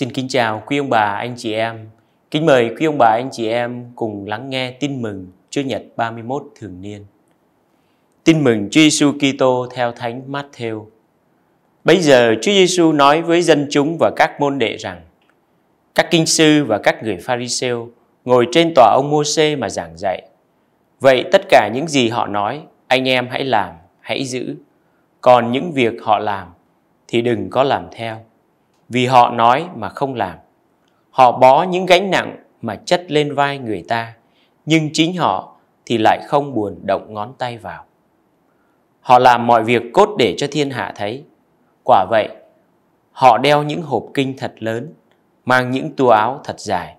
Xin kính chào quý ông bà, anh chị em. Kính mời quý ông bà, anh chị em cùng lắng nghe tin mừng Chúa Nhật 31 thường niên. Tin mừng Chúa Giêsu Kitô theo Thánh Matthew. bây giờ Chúa Giêsu nói với dân chúng và các môn đệ rằng: Các kinh sư và các người Pharisêu ngồi trên tòa ông Môsê mà giảng dạy. Vậy tất cả những gì họ nói, anh em hãy làm, hãy giữ. Còn những việc họ làm thì đừng có làm theo vì họ nói mà không làm. Họ bó những gánh nặng mà chất lên vai người ta, nhưng chính họ thì lại không buồn động ngón tay vào. Họ làm mọi việc cốt để cho thiên hạ thấy. Quả vậy, họ đeo những hộp kinh thật lớn, mang những tu áo thật dài.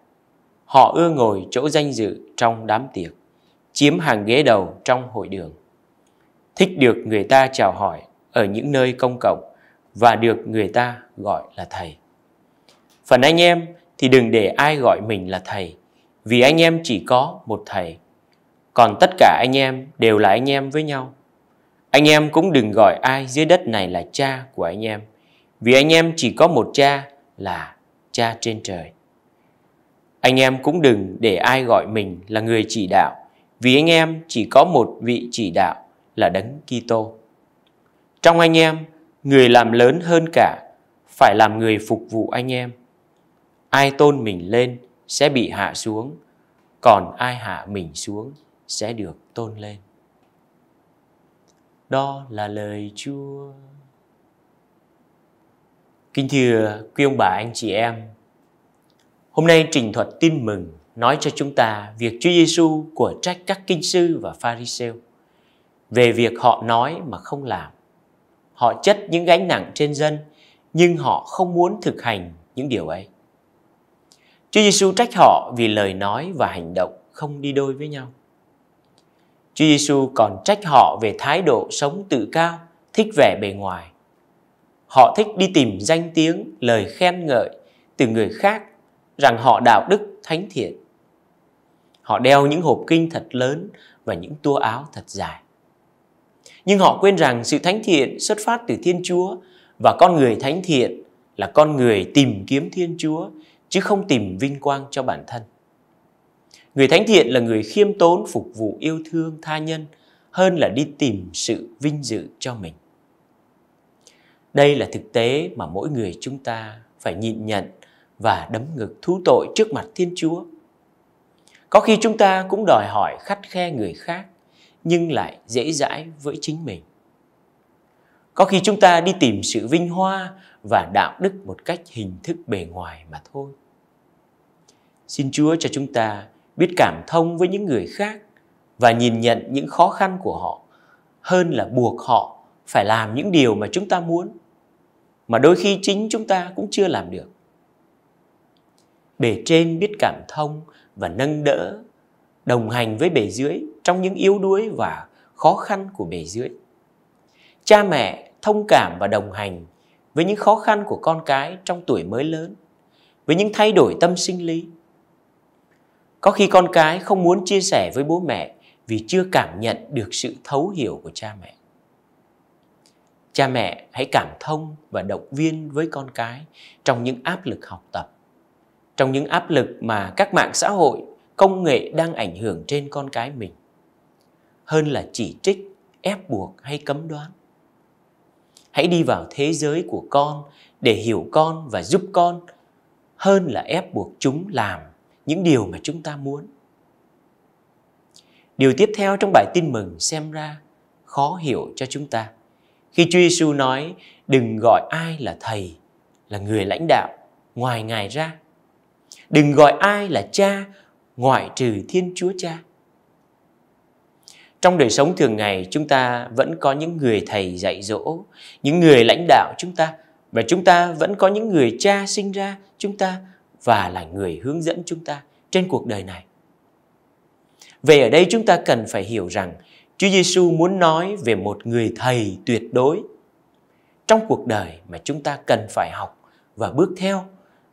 Họ ưa ngồi chỗ danh dự trong đám tiệc, chiếm hàng ghế đầu trong hội đường. Thích được người ta chào hỏi ở những nơi công cộng và được người ta gọi là thầy. Phần anh em thì đừng để ai gọi mình là thầy, vì anh em chỉ có một thầy. Còn tất cả anh em đều là anh em với nhau. Anh em cũng đừng gọi ai dưới đất này là cha của anh em, vì anh em chỉ có một cha là cha trên trời. Anh em cũng đừng để ai gọi mình là người chỉ đạo, vì anh em chỉ có một vị chỉ đạo là Đấng Kitô. Trong anh em người làm lớn hơn cả phải làm người phục vụ anh em ai tôn mình lên sẽ bị hạ xuống còn ai hạ mình xuống sẽ được tôn lên đó là lời chúa kính thưa quý ông bà anh chị em hôm nay trình thuật tin mừng nói cho chúng ta việc Chúa Giêsu của trách các kinh sư và Pharisêu về việc họ nói mà không làm họ chất những gánh nặng trên dân nhưng họ không muốn thực hành những điều ấy. Chúa Giêsu trách họ vì lời nói và hành động không đi đôi với nhau. Chúa Giêsu còn trách họ về thái độ sống tự cao, thích vẻ bề ngoài. Họ thích đi tìm danh tiếng, lời khen ngợi từ người khác rằng họ đạo đức thánh thiện. Họ đeo những hộp kinh thật lớn và những tua áo thật dài. Nhưng họ quên rằng sự thánh thiện xuất phát từ Thiên Chúa và con người thánh thiện là con người tìm kiếm Thiên Chúa chứ không tìm vinh quang cho bản thân. Người thánh thiện là người khiêm tốn phục vụ yêu thương tha nhân hơn là đi tìm sự vinh dự cho mình. Đây là thực tế mà mỗi người chúng ta phải nhịn nhận và đấm ngực thú tội trước mặt Thiên Chúa. Có khi chúng ta cũng đòi hỏi khắt khe người khác nhưng lại dễ dãi với chính mình. Có khi chúng ta đi tìm sự vinh hoa và đạo đức một cách hình thức bề ngoài mà thôi. Xin Chúa cho chúng ta biết cảm thông với những người khác và nhìn nhận những khó khăn của họ hơn là buộc họ phải làm những điều mà chúng ta muốn mà đôi khi chính chúng ta cũng chưa làm được. Bề trên biết cảm thông và nâng đỡ đồng hành với bề dưới trong những yếu đuối và khó khăn của bề dưới. Cha mẹ thông cảm và đồng hành với những khó khăn của con cái trong tuổi mới lớn, với những thay đổi tâm sinh lý. Có khi con cái không muốn chia sẻ với bố mẹ vì chưa cảm nhận được sự thấu hiểu của cha mẹ. Cha mẹ hãy cảm thông và động viên với con cái trong những áp lực học tập, trong những áp lực mà các mạng xã hội công nghệ đang ảnh hưởng trên con cái mình hơn là chỉ trích, ép buộc hay cấm đoán. Hãy đi vào thế giới của con để hiểu con và giúp con hơn là ép buộc chúng làm những điều mà chúng ta muốn. Điều tiếp theo trong bài tin mừng xem ra khó hiểu cho chúng ta. Khi Chúa Giêsu nói đừng gọi ai là thầy, là người lãnh đạo ngoài Ngài ra. Đừng gọi ai là cha ngoại trừ Thiên Chúa Cha. Trong đời sống thường ngày chúng ta vẫn có những người thầy dạy dỗ, những người lãnh đạo chúng ta và chúng ta vẫn có những người cha sinh ra chúng ta và là người hướng dẫn chúng ta trên cuộc đời này. Về ở đây chúng ta cần phải hiểu rằng Chúa Giêsu muốn nói về một người thầy tuyệt đối trong cuộc đời mà chúng ta cần phải học và bước theo,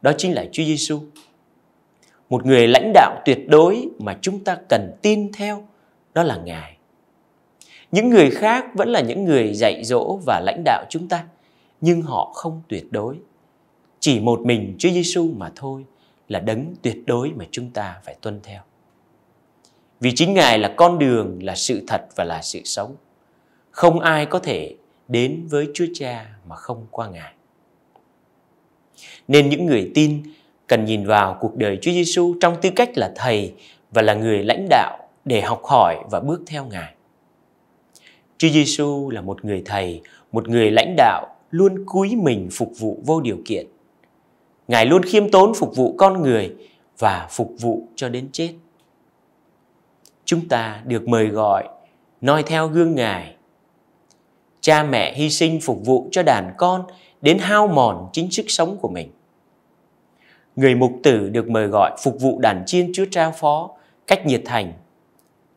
đó chính là Chúa Giêsu một người lãnh đạo tuyệt đối mà chúng ta cần tin theo đó là ngài những người khác vẫn là những người dạy dỗ và lãnh đạo chúng ta nhưng họ không tuyệt đối chỉ một mình Chúa Giêsu mà thôi là đấng tuyệt đối mà chúng ta phải tuân theo vì chính ngài là con đường là sự thật và là sự sống không ai có thể đến với Chúa Cha mà không qua ngài nên những người tin cần nhìn vào cuộc đời Chúa Giêsu trong tư cách là thầy và là người lãnh đạo để học hỏi và bước theo Ngài. Chúa Giêsu là một người thầy, một người lãnh đạo luôn cúi mình phục vụ vô điều kiện. Ngài luôn khiêm tốn phục vụ con người và phục vụ cho đến chết. Chúng ta được mời gọi noi theo gương Ngài. Cha mẹ hy sinh phục vụ cho đàn con đến hao mòn chính sức sống của mình người mục tử được mời gọi phục vụ đàn chiên Chúa trao phó cách nhiệt thành,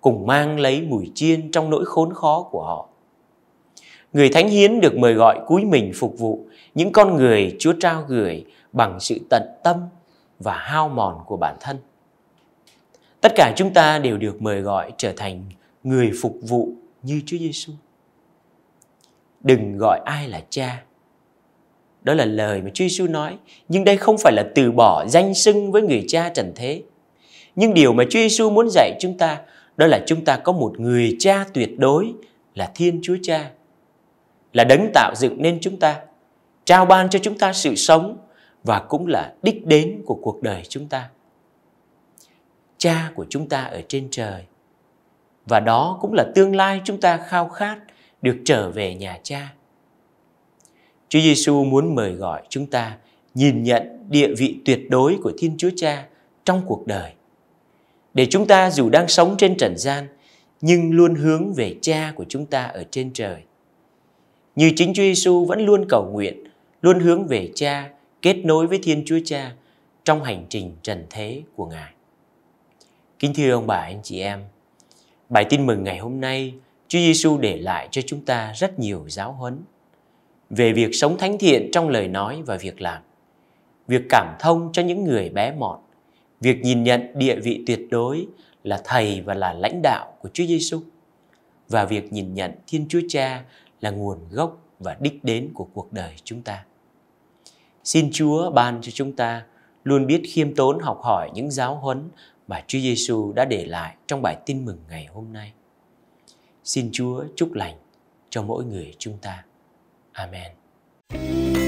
cùng mang lấy mùi chiên trong nỗi khốn khó của họ. Người thánh hiến được mời gọi cúi mình phục vụ những con người Chúa trao gửi bằng sự tận tâm và hao mòn của bản thân. Tất cả chúng ta đều được mời gọi trở thành người phục vụ như Chúa Giêsu. Đừng gọi ai là cha, đó là lời mà Chúa Giêsu nói, nhưng đây không phải là từ bỏ danh xưng với người cha trần thế. Nhưng điều mà Chúa Giêsu muốn dạy chúng ta đó là chúng ta có một người cha tuyệt đối là Thiên Chúa Cha, là đấng tạo dựng nên chúng ta, trao ban cho chúng ta sự sống và cũng là đích đến của cuộc đời chúng ta. Cha của chúng ta ở trên trời và đó cũng là tương lai chúng ta khao khát được trở về nhà cha Chúa Giêsu muốn mời gọi chúng ta nhìn nhận địa vị tuyệt đối của Thiên Chúa Cha trong cuộc đời. Để chúng ta dù đang sống trên trần gian nhưng luôn hướng về Cha của chúng ta ở trên trời. Như chính Chúa Giêsu vẫn luôn cầu nguyện, luôn hướng về Cha, kết nối với Thiên Chúa Cha trong hành trình trần thế của Ngài. Kính thưa ông bà anh chị em, bài tin mừng ngày hôm nay Chúa Giêsu để lại cho chúng ta rất nhiều giáo huấn về việc sống thánh thiện trong lời nói và việc làm, việc cảm thông cho những người bé mọn, việc nhìn nhận địa vị tuyệt đối là thầy và là lãnh đạo của Chúa Giêsu và việc nhìn nhận Thiên Chúa Cha là nguồn gốc và đích đến của cuộc đời chúng ta. Xin Chúa ban cho chúng ta luôn biết khiêm tốn học hỏi những giáo huấn mà Chúa Giêsu đã để lại trong bài tin mừng ngày hôm nay. Xin Chúa chúc lành cho mỗi người chúng ta. Amen.